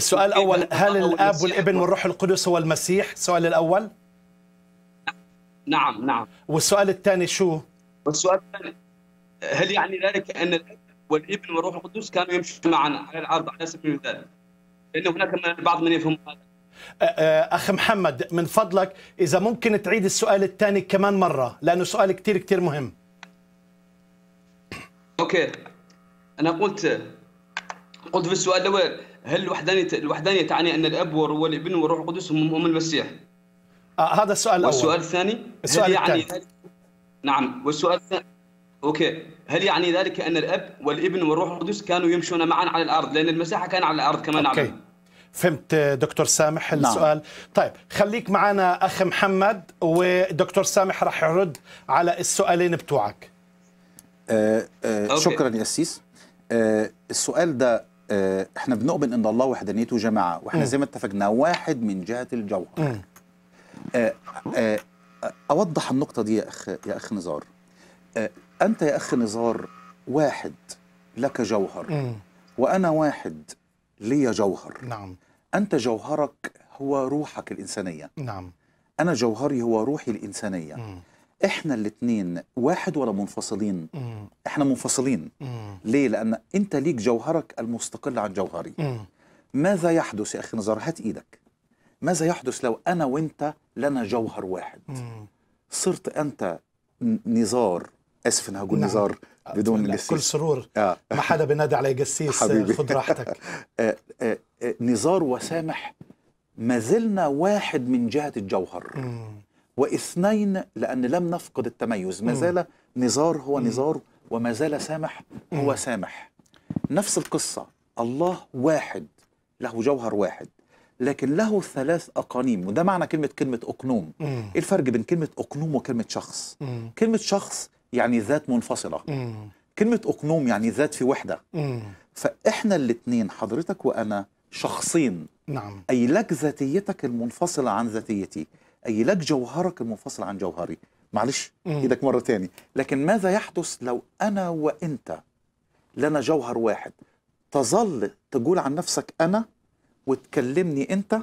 السؤال إيه، الأول نعم، هل الأب والابن والروح القدس هو المسيح السؤال الأول نعم نعم والسؤال الثاني شو والسؤال الثاني هل يعني ذلك أن الأب والابن والروح القدس كانوا يمشوا معنا على العرض على سبيل المثال لأن هناك بعض من يفهم هذا أخ محمد من فضلك إذا ممكن تعيد السؤال الثاني كمان مرة لأنه سؤال كثير كثير مهم أوكي أنا قلت قلت في السؤال الأول هل الوحدانية الوحدانية تعني أن الأب والابن والروح القدس هم, المسيح؟ آه هذا السؤال الأول والسؤال الثاني السؤال هل يعني ذلك نعم والسؤال الثاني أوكي هل يعني ذلك أن الأب والابن والروح القدس كانوا يمشون معا على الأرض لأن المساحة كان على الأرض كما نعلم أوكي. فهمت دكتور سامح نعم. السؤال نعم. طيب خليك معنا أخ محمد ودكتور سامح راح يرد على السؤالين بتوعك آه آه شكرا يا سيس آه السؤال ده آه، احنا بنؤمن ان الله وحدانيته جماعه واحنا زي ما اتفقنا واحد من جهه الجوهر آه، آه، اوضح النقطه دي يا اخ يا اخ نزار انت يا اخ نزار واحد لك جوهر وانا واحد لي جوهر نعم انت جوهرك هو روحك الانسانيه نعم انا جوهري هو روحي الانسانيه احنا الاثنين واحد ولا منفصلين مم. احنا منفصلين مم. ليه لان انت ليك جوهرك المستقل عن جوهري مم. ماذا يحدث يا اخي هات ايدك ماذا يحدث لو انا وانت لنا جوهر واحد مم. صرت انت نزار اسف انا هقول نعم. نزار بدون جسيس كل سرور آه. ما حدا بينادي علي جسيس آه، خد راحتك آه، آه، نزار وسامح ما زلنا واحد من جهه الجوهر مم. واثنين لأن لم نفقد التميز ما زال نزار هو نزار وما زال سامح هو سامح نفس القصة الله واحد له جوهر واحد لكن له ثلاث أقانيم وده معنى كلمة كلمة أقنوم إيه الفرق بين كلمة أقنوم وكلمة شخص مم. كلمة شخص يعني ذات منفصلة مم. كلمة أقنوم يعني ذات في وحدة مم. فإحنا الاثنين حضرتك وأنا شخصين نعم. أي لك ذاتيتك المنفصلة عن ذاتيتي أي لك جوهرك المنفصل عن جوهري معلش إيدك مرة تاني لكن ماذا يحدث لو أنا وأنت لنا جوهر واحد تظل تقول عن نفسك أنا وتكلمني أنت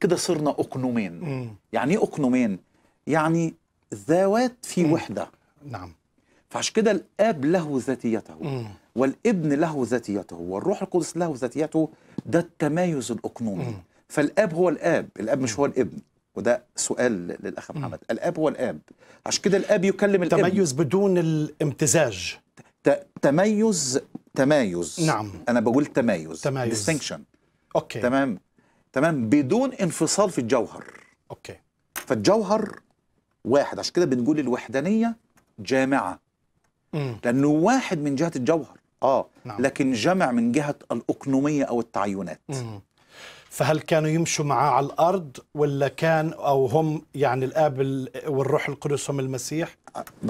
كده صرنا أقنومين يعني إيه أقنومين؟ يعني ذوات في وحدة نعم فعشان كده الاب له ذاتيته والابن له ذاتيته والروح القدس له ذاتيته ده التمايز الاقنومي فالاب هو الاب الاب مش هو الابن وده سؤال للاخ محمد الاب هو الاب عشان كده الاب يكلم الابن تميز بدون الامتزاج تميز تمايز نعم انا بقول تمايز تمايز ديستنكشن اوكي تمام تمام بدون انفصال في الجوهر اوكي فالجوهر واحد عشان كده بنقول الوحدانيه جامعه مم. لانه واحد من جهه الجوهر اه نعم. لكن جمع من جهه الاقنوميه او التعينات مم. فهل كانوا يمشوا معاه على الارض ولا كان او هم يعني الاب والروح القدس هم المسيح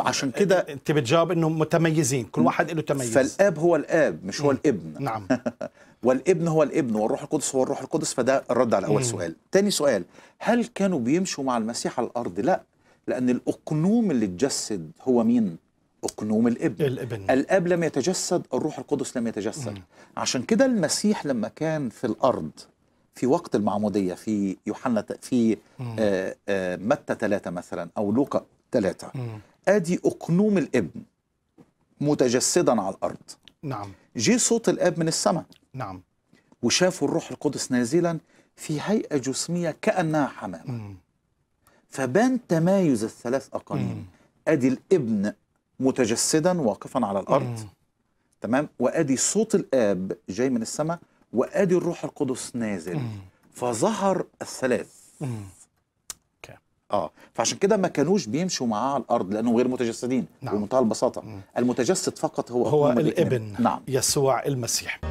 عشان أه، كده انت بتجاوب انهم متميزين كل واحد له تميز فالاب هو الاب مش هو الابن نعم والابن هو الابن والروح القدس هو الروح القدس فده الرد على اول سؤال تاني سؤال هل كانوا بيمشوا مع المسيح على الارض لا لان الاقنوم اللي اتجسد هو مين اقنوم الابن. الابن الاب لم يتجسد الروح القدس لم يتجسد عشان كده المسيح لما كان في الارض في وقت المعمودية في يوحنا في آه، آه، متى ثلاثة مثلا أو لوقا ثلاثة آدي أقنوم الابن متجسدا على الأرض نعم جه صوت الآب من السماء نعم وشافوا الروح القدس نازلا في هيئة جسمية كأنها حمامة فبان تمايز الثلاث أقانيم أدي الابن متجسدا واقفا على الأرض مم. تمام وأدي صوت الآب جاي من السماء وادي الروح القدس نازل فظهر الثلاث اه فعشان كده ما كانوش بيمشوا معاه على الارض لانهم غير متجسدين نعم. بمنتهى البساطه مم. المتجسد فقط هو هو الابن نعم. يسوع المسيح